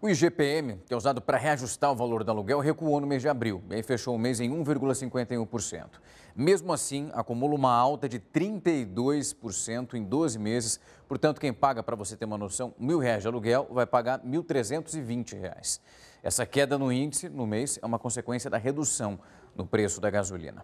O IGPM, que é usado para reajustar o valor do aluguel, recuou no mês de abril e aí fechou o mês em 1,51%. Mesmo assim, acumula uma alta de 32% em 12 meses. Portanto, quem paga, para você ter uma noção, R$ 1.000 de aluguel vai pagar R$ 1.320. Essa queda no índice no mês é uma consequência da redução no preço da gasolina.